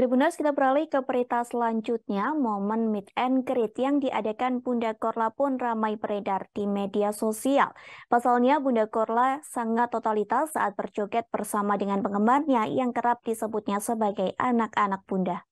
Tribunas, kita beralih ke berita selanjutnya, momen meet and greet yang diadakan Bunda Korla pun ramai beredar di media sosial. Pasalnya, Bunda Korla sangat totalitas saat berjoget bersama dengan penggemarnya yang kerap disebutnya sebagai anak-anak Bunda.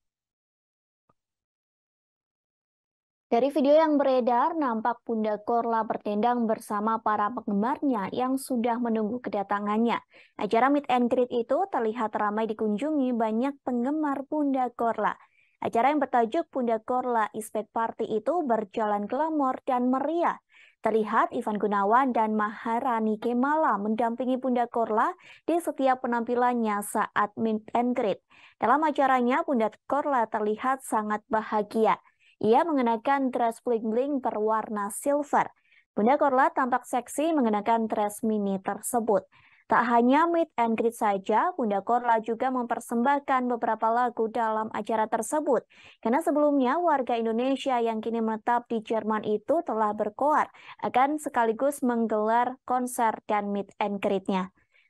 Dari video yang beredar, nampak Bunda Korla bertendang bersama para penggemarnya yang sudah menunggu kedatangannya. Acara meet and greet itu terlihat ramai dikunjungi banyak penggemar Bunda Korla. Acara yang bertajuk Bunda Korla Ispek Party itu berjalan glamor dan meriah. Terlihat Ivan Gunawan dan Maharani Kemala mendampingi Bunda Korla di setiap penampilannya saat meet and greet. Dalam acaranya, Bunda Korla terlihat sangat bahagia. Ia mengenakan dress bling-bling berwarna silver. Bunda Korla tampak seksi mengenakan dress mini tersebut. Tak hanya meet and greet saja, Bunda Korla juga mempersembahkan beberapa lagu dalam acara tersebut. Karena sebelumnya warga Indonesia yang kini menetap di Jerman itu telah berkoar akan sekaligus menggelar konser dan meet and greet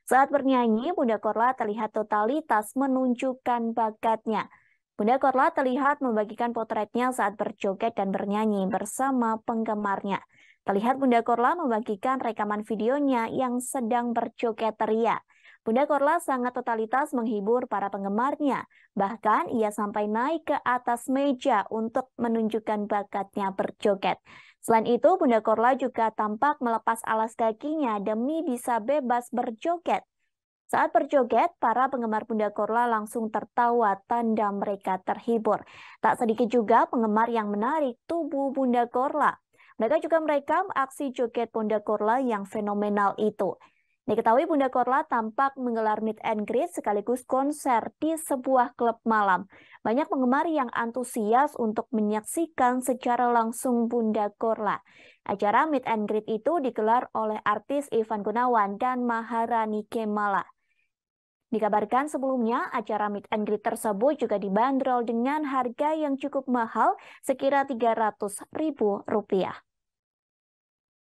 Saat bernyanyi, Bunda Korla terlihat totalitas menunjukkan bakatnya. Bunda Korla terlihat membagikan potretnya saat berjoget dan bernyanyi bersama penggemarnya. Terlihat Bunda Korla membagikan rekaman videonya yang sedang berjoget teriak. Bunda Korla sangat totalitas menghibur para penggemarnya. Bahkan ia sampai naik ke atas meja untuk menunjukkan bakatnya berjoget. Selain itu, Bunda Korla juga tampak melepas alas kakinya demi bisa bebas berjoget. Saat berjoget, para penggemar Bunda Korla langsung tertawa tanda mereka terhibur. Tak sedikit juga penggemar yang menarik tubuh Bunda Korla. Mereka juga merekam aksi joget Bunda Korla yang fenomenal itu. Diketahui Bunda Korla tampak menggelar meet and greet sekaligus konser di sebuah klub malam. Banyak penggemar yang antusias untuk menyaksikan secara langsung Bunda Korla. Acara meet and greet itu digelar oleh artis Ivan Gunawan dan Maharani Kemala. Dikabarkan sebelumnya, acara meet and greet tersebut juga dibanderol dengan harga yang cukup mahal, sekira Rp300.000.